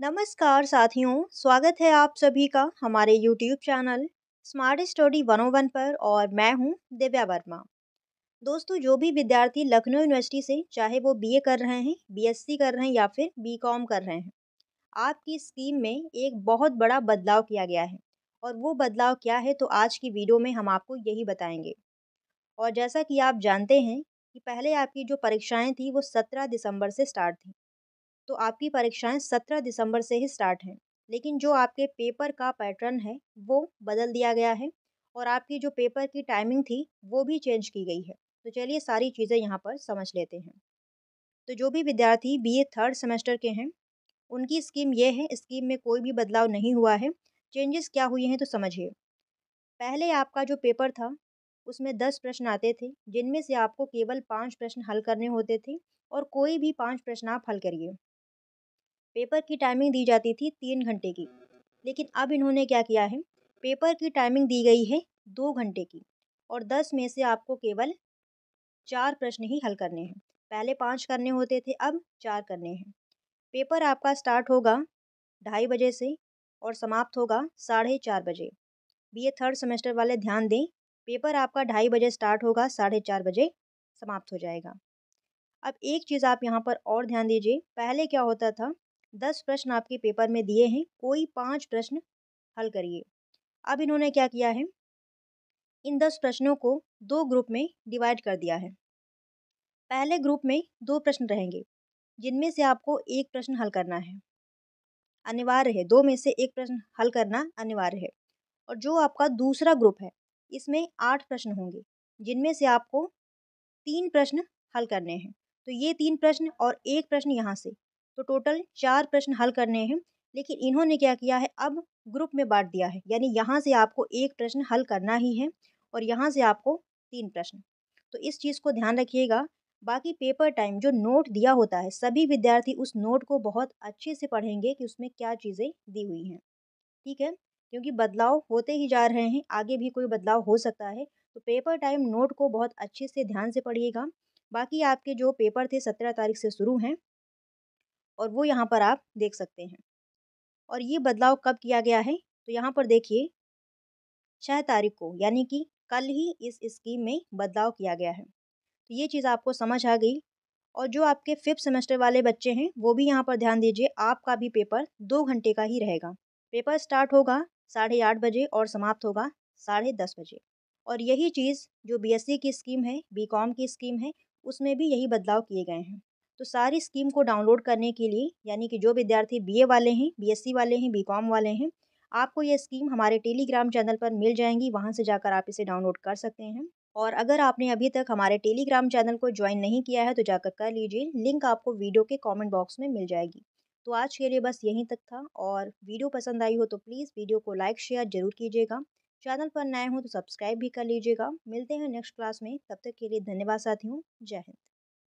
नमस्कार साथियों स्वागत है आप सभी का हमारे YouTube चैनल स्मार्ट स्टडी 101 पर और मैं हूं दिव्या वर्मा दोस्तों जो भी विद्यार्थी लखनऊ यूनिवर्सिटी से चाहे वो बीए कर रहे हैं बीएससी कर रहे हैं या फिर बीकॉम कर रहे हैं आपकी स्कीम में एक बहुत बड़ा बदलाव किया गया है और वो बदलाव क्या है तो आज की वीडियो में हम आपको यही बताएंगे और जैसा कि आप जानते हैं कि पहले आपकी जो परीक्षाएँ थी वो सत्रह दिसंबर से स्टार्ट थी तो आपकी परीक्षाएं सत्रह दिसंबर से ही स्टार्ट हैं लेकिन जो आपके पेपर का पैटर्न है वो बदल दिया गया है और आपकी जो पेपर की टाइमिंग थी वो भी चेंज की गई है तो चलिए सारी चीज़ें यहाँ पर समझ लेते हैं तो जो भी विद्यार्थी बी थर्ड सेमेस्टर के हैं उनकी स्कीम ये है स्कीम में कोई भी बदलाव नहीं हुआ है चेंजेस क्या हुए हैं तो समझिए पहले आपका जो पेपर था उसमें दस प्रश्न आते थे जिनमें से आपको केवल पाँच प्रश्न हल करने होते थे और कोई भी पाँच प्रश्न आप हल करिए पेपर की टाइमिंग दी जाती थी तीन घंटे की लेकिन अब इन्होंने क्या किया है पेपर की टाइमिंग दी गई है दो घंटे की और दस में से आपको केवल चार प्रश्न ही हल करने हैं पहले पाँच करने होते थे अब चार करने हैं पेपर आपका स्टार्ट होगा ढाई बजे से और समाप्त होगा साढ़े चार बजे बी ए थर्ड सेमेस्टर वाले ध्यान दें पेपर आपका ढाई बजे स्टार्ट होगा साढ़े चार बजे समाप्त हो जाएगा अब एक चीज़ आप यहाँ पर और ध्यान दीजिए पहले क्या होता था दस प्रश्न आपके पेपर में दिए हैं कोई पाँच प्रश्न हल करिए अब इन्होंने क्या किया है इन दस प्रश्नों को दो ग्रुप में डिवाइड कर दिया है पहले ग्रुप में दो प्रश्न रहेंगे जिनमें से आपको एक प्रश्न हल करना है अनिवार्य है दो में से एक प्रश्न हल करना अनिवार्य है और जो आपका दूसरा ग्रुप है इसमें आठ प्रश्न होंगे जिनमें से आपको तीन प्रश्न हल करने हैं तो ये तीन प्रश्न और एक प्रश्न यहाँ से तो टोटल चार प्रश्न हल करने हैं लेकिन इन्होंने क्या किया है अब ग्रुप में बांट दिया है यानी यहाँ से आपको एक प्रश्न हल करना ही है और यहाँ से आपको तीन प्रश्न तो इस चीज़ को ध्यान रखिएगा बाकी पेपर टाइम जो नोट दिया होता है सभी विद्यार्थी उस नोट को बहुत अच्छे से पढ़ेंगे कि उसमें क्या चीज़ें दी हुई हैं ठीक है क्योंकि बदलाव होते ही जा रहे हैं आगे भी कोई बदलाव हो सकता है तो पेपर टाइम नोट को बहुत अच्छे से ध्यान से पढ़िएगा बाकी आपके जो पेपर थे सत्रह तारीख से शुरू हैं और वो यहाँ पर आप देख सकते हैं और ये बदलाव कब किया गया है तो यहाँ पर देखिए छः तारीख को यानी कि कल ही इस स्कीम में बदलाव किया गया है तो ये चीज़ आपको समझ आ गई और जो आपके फिफ्थ सेमेस्टर वाले बच्चे हैं वो भी यहाँ पर ध्यान दीजिए आपका भी पेपर दो घंटे का ही रहेगा पेपर स्टार्ट होगा साढ़े आठ बजे और समाप्त होगा साढ़े दस बजे और यही चीज़ जो बीएससी e की स्कीम है बीकॉम की स्कीम है उसमें भी यही बदलाव किए गए हैं तो सारी स्कीम को डाउनलोड करने के लिए यानी कि जो विद्यार्थी बीए वाले हैं बीएससी वाले हैं बीकॉम वाले हैं आपको ये स्कीम हमारे टेलीग्राम चैनल पर मिल जाएंगी वहाँ से जाकर आप इसे डाउनलोड कर सकते हैं और अगर आपने अभी तक हमारे टेलीग्राम चैनल को ज्वाइन नहीं किया है तो जाकर कर लीजिए लिंक आपको वीडियो के कॉमेंट बॉक्स में मिल जाएगी तो आज के लिए बस यहीं तक था और वीडियो पसंद आई हो तो प्लीज़ वीडियो को लाइक शेयर जरूर कीजिएगा चैनल पर नए हों तो सब्सक्राइब भी कर लीजिएगा मिलते हैं नेक्स्ट क्लास में तब तक के लिए धन्यवाद साथियों जय हिंद